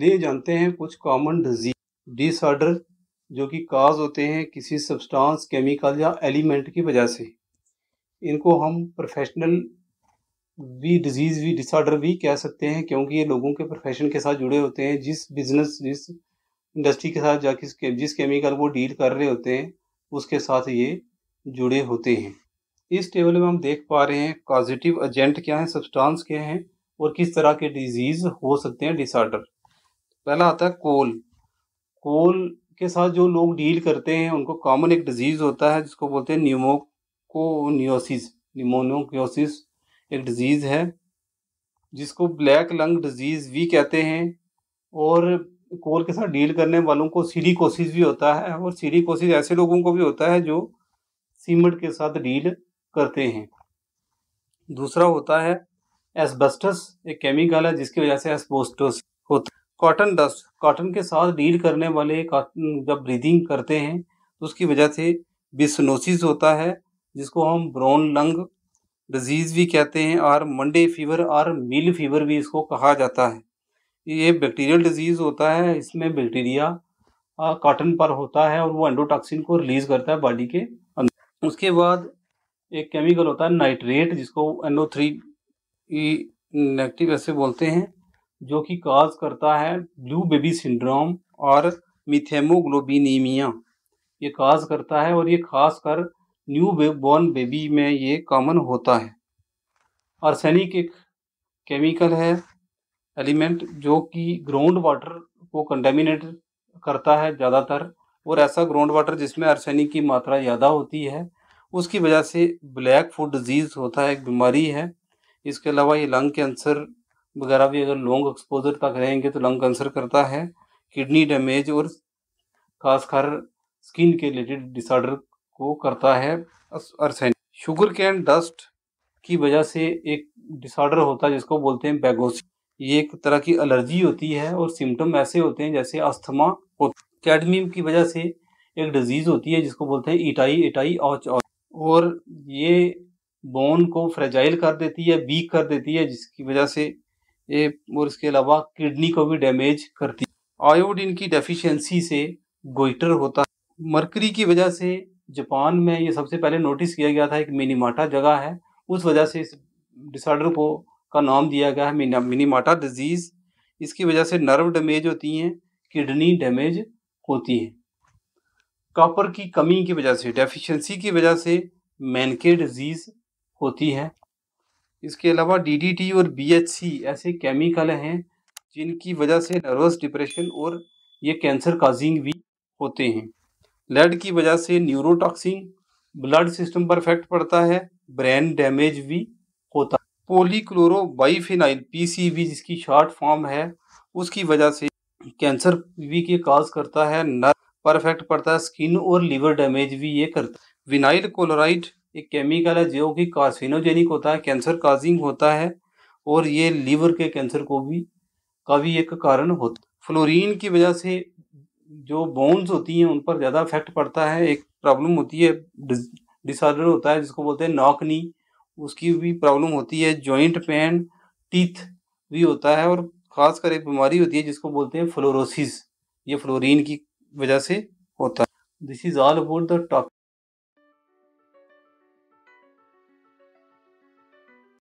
चलिए जानते हैं कुछ कॉमन डिजीज डिसऑर्डर जो कि काज होते हैं किसी सब्सटेंस केमिकल या एलिमेंट की वजह से इनको हम प्रोफेशनल भी डिजीज़ भी डिसऑर्डर भी कह सकते हैं क्योंकि ये लोगों के प्रोफेशन के साथ जुड़े होते हैं जिस बिजनेस जिस इंडस्ट्री के साथ जाके जिस केमिकल वो डील कर रहे होते हैं उसके साथ ये जुड़े होते हैं इस टेबल में हम देख पा रहे हैं पॉजिटिव एजेंट क्या है सब्सटेंस क्या हैं और किस तरह के डिजीज़ हो सकते हैं डिसऑर्डर पहला आता है कोल कोल के साथ जो लोग डील करते हैं उनको कॉमन एक डिजीज़ होता है जिसको बोलते हैं न्यूमोकोनियोसिस न्यूमोनोकोसिस एक डिजीज़ है जिसको ब्लैक लंग डिजीज़ भी कहते हैं और कोल के साथ डील करने वालों को सीरीकोसिस भी होता है और सीरीकोसिस ऐसे लोगों को भी होता है जो सीमट के साथ डील करते हैं दूसरा होता है एसबस्टस एक केमिकल है जिसकी वजह से एसबोस्टस होता कॉटन डस्ट कॉटन के साथ डील करने वाले जब ब्रीदिंग करते हैं तो उसकी वजह से बिस्नोसिस होता है जिसको हम ब्रोन लंग डिजीज़ भी कहते हैं और मंडे फीवर और मिल फीवर भी इसको कहा जाता है ये बैक्टीरियल डिजीज़ होता है इसमें बैक्टीरिया कॉटन पर होता है और वो एंडोटॉक्सिन को रिलीज़ करता है बॉडी के अंदर उसके बाद एक केमिकल होता है नाइट्रेट जिसको एन ओ थ्री नेगेटिव ऐसे बोलते हैं जो कि काज करता है ब्लू बेबी सिंड्रोम और मिथेमोग्लोबिनीमिया ये काज करता है और ये खासकर न्यू बॉर्न बेबी में ये कॉमन होता है आर्सेनिक एक केमिकल है एलिमेंट जो कि ग्राउंड वाटर को कंटेमिनेट करता है ज़्यादातर और ऐसा ग्राउंड वाटर जिसमें आर्सेनिक की मात्रा ज़्यादा होती है उसकी वजह से ब्लैक फूड डिजीज़ होता है एक बीमारी है इसके अलावा ये लंग कैंसर वगैरह भी अगर लॉन्ग एक्सपोजर तक रहेंगे तो लंग कैंसर करता है किडनी डैमेज और खासकर स्किन के रिलेटेड डिसऑर्डर को करता है अर्सेनिक शुगर कैन डस्ट की वजह से एक डिसऑर्डर होता है जिसको बोलते हैं बैगोस ये एक तरह की एलर्जी होती है और सिम्टम ऐसे होते हैं जैसे अस्थमा कैडमियम की वजह से एक डिजीज़ होती है जिसको बोलते हैं इटाई इटाई औच औच और ये बोन को फ्रेजाइल कर देती है वीक कर देती है जिसकी वजह से ये और इसके अलावा किडनी को भी डैमेज करती आयोडीन की डेफिशिएंसी से गोइटर होता है मरकरी की वजह से जापान में ये सबसे पहले नोटिस किया गया था एक मिनीमाटा जगह है उस वजह से इस डिसऑर्डर को का नाम दिया गया है मिनीमाटा डिजीज़ इसकी वजह से नर्व डैमेज होती हैं किडनी डैमेज होती हैं कॉपर की कमी की वजह से डेफिशिएंसी की वजह से मैनके डिजीज़ होती है इसके अलावा डीडीटी और बीएचसी ऐसे केमिकल हैं जिनकी वजह से नर्वस डिप्रेशन और ये कैंसर काजिंग भी होते हैं लेड की वजह से न्यूरोटॉक्सिंग ब्लड सिस्टम पर इफेक्ट पड़ता है ब्रेन डैमेज भी होता है पोलीक्लोरो बाईफिनाइल पी जिसकी शॉर्ट फॉर्म है उसकी वजह से कैंसर भी के काज करता है नर्व पर इफेक्ट पड़ता है स्किन और लीवर डैमेज भी ये करता है विनाइल क्लोराइड एक केमिकल है जो कि कार्सिनोजेनिक होता है कैंसर काजिंग होता है और ये लीवर के कैंसर को भी का भी एक कारण होता है फ्लोरीन की वजह से जो बोन्स होती हैं उन पर ज़्यादा इफेक्ट पड़ता है एक प्रॉब्लम होती है डिसऑर्डर होता है जिसको बोलते हैं नॉकनी उसकी भी प्रॉब्लम होती है जॉइंट पेन टीथ भी होता है और ख़ासकर एक बीमारी होती है जिसको बोलते हैं फ्लोरोसिस ये फ्लोरीन की वजह से होता है this is all about the top